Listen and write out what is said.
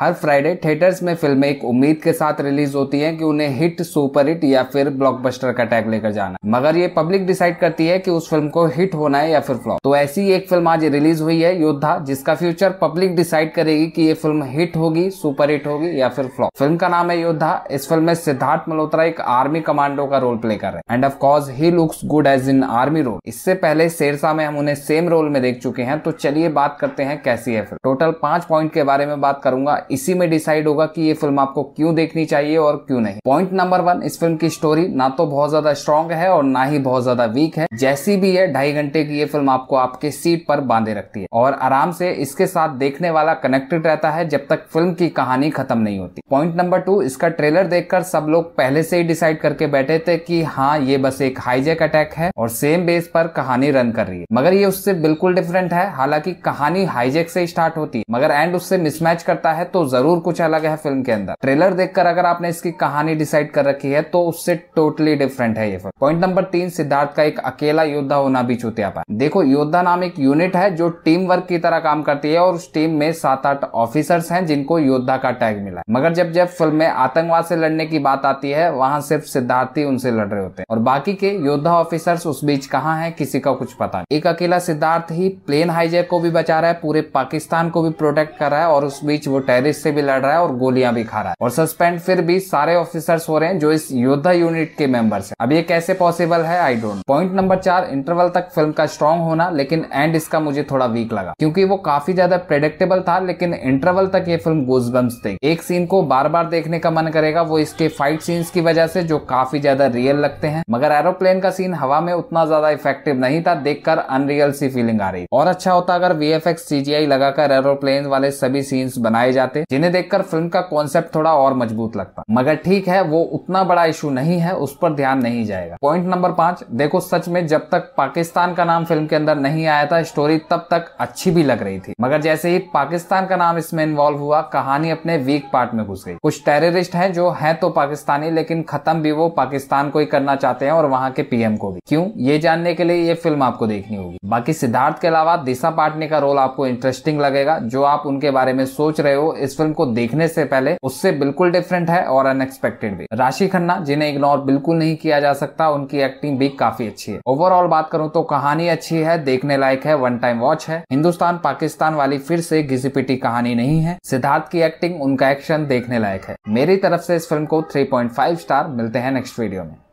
हर Friday theatres में फिल्में एक उम्मीद के साथ रिलीज होती हैं कि उन्हें हिट सुपर हिट या फिर ब्लॉकबस्टर का टैग लेकर जाना मगर ये पब्लिक डिसाइड करती है कि उस फिल्म को हिट होना है या फिर फ्लॉप तो ऐसी एक फिल्म आज रिलीज हुई है योद्धा जिसका फ्यूचर पब्लिक डिसाइड करेगी कि ये फिल्म हिट होगी सुपर हिट होगी या फिर फ्लॉप फिल्म का नाम है योद्धा इस फिल्म में सिद्धार्थ मल्होत्रा एक आर्मी कमांडो का रोल प्ले कर रहे हैं and of course he looks good as in army role इससे पहले शेरसा में हम उन्हें सेम रोल में देख चुके हैं तो चलिए बात करते हैं कैसी है फिल्म टोटल पांच पॉइंट के बारे में बात करूंगा इसी में डिसाइड होगा कि ये फिल्म आपको क्यों देखनी चाहिए और क्यों नहीं पॉइंट नंबर वन इस फिल्म की स्टोरी ना तो बहुत ज्यादा स्ट्रॉन्ग है और ना ही बहुत ज्यादा वीक है जैसी भी है ढाई घंटे की ये फिल्म आपको आपके सीट पर बांधे रखती है और आराम से इसके साथ देखने वाला कनेक्टेड रहता है जब तक फिल्म की कहानी खत्म नहीं होती पॉइंट नंबर टू इसका ट्रेलर देखकर सब लोग पहले से ही डिसाइड करके बैठे थे कि हाँ ये बस एक हाईजेक अटैक है और सेम बेस पर कहानी रन कर रही है मगर ये उससे बिल्कुल डिफरेंट है हालांकि कहानी हाईजेक से स्टार्ट होती है मगर एंड उससे मिसमैच करता है तो तो जरूर कुछ अलग है फिल्म के अंदर ट्रेलर देखकर अगर आपने इसकी कहानी डिसाइड कर रखी है तो उससे टोटली डिफरेंट है ये फिल्म पॉइंट नंबर तीन सिद्धार्थ का एक अकेला योद्धा होना भी चुतिया चुतियापा देखो योद्धा नाम एक यूनिट है जो टीम वर्क की तरह काम करती है और उस टीम में सात आठ ऑफिसर्स हैं जिनको योद्धा का टैग मिला मगर जब जब फिल्म में आतंकवाद से लड़ने की बात आती है वहां सिर्फ सिद्धार्थी उनसे लड़ रहे होते हैं और बाकी के योद्धा ऑफिसर्स उस बीच कहाँ है किसी का कुछ पता नहीं एक अकेला सिद्धार्थ ही प्लेन हाईजैक को भी बचा रहा है पूरे पाकिस्तान को भी प्रोटेक्ट कर रहा है और उस बीच वो टेररिस्ट पुलिस से भी लड़ रहा है और गोलियां भी खा रहा है और सस्पेंड फिर भी सारे ऑफिसर्स हो रहे हैं जो इस योद्धा यूनिट के मेंबर्स हैं अब ये कैसे पॉसिबल है आई डोंट पॉइंट नंबर चार इंटरवल तक फिल्म का स्ट्रॉन्ग होना लेकिन एंड इसका मुझे थोड़ा वीक लगा क्योंकि वो काफी ज्यादा प्रेडिक्टेबल था लेकिन इंटरवल तक ये फिल्म गोजबम्स थे एक सीन को बार बार देखने का मन करेगा वो इसके फाइट सीन्स की वजह से जो काफी ज्यादा रियल लगते हैं मगर एरोप्लेन का सीन हवा में उतना ज्यादा इफेक्टिव नहीं था देखकर अनरियल सी फीलिंग आ रही और अच्छा होता अगर वी एफ एक्स लगाकर एरोप्लेन वाले सभी सीन्स बनाए जाते जाते जिन्हें देखकर फिल्म का कॉन्सेप्ट थोड़ा और मजबूत लगता मगर ठीक है वो उतना बड़ा इशू नहीं है उस पर ध्यान नहीं जाएगा पॉइंट नंबर पांच देखो सच में जब तक पाकिस्तान का नाम फिल्म के अंदर नहीं आया था स्टोरी तब तक अच्छी भी लग रही थी मगर जैसे ही पाकिस्तान का नाम इसमें इन्वॉल्व हुआ कहानी अपने वीक पार्ट में घुस गई कुछ टेररिस्ट है जो है तो पाकिस्तानी लेकिन खत्म भी वो पाकिस्तान को ही करना चाहते हैं और वहां के पीएम को भी क्यों ये जानने के लिए ये फिल्म आपको देखनी होगी बाकी सिद्धार्थ के अलावा दिशा पाटनी का रोल आपको इंटरेस्टिंग लगेगा जो आप उनके बारे में सोच रहे हो इस फिल्म को देखने से पहले उससे बिल्कुल डिफरेंट है और अनएक्सपेक्टेड भी राशि खन्ना जिन्हें इग्नोर बिल्कुल नहीं किया जा सकता उनकी एक्टिंग भी काफी अच्छी है ओवरऑल बात करूं तो कहानी अच्छी है देखने लायक है वन टाइम वॉच है हिंदुस्तान पाकिस्तान वाली फिर से घिसीपिटी कहानी नहीं है सिद्धार्थ की एक्टिंग उनका एक्शन देखने लायक है मेरी तरफ से इस फिल्म को थ्री स्टार मिलते हैं नेक्स्ट वीडियो में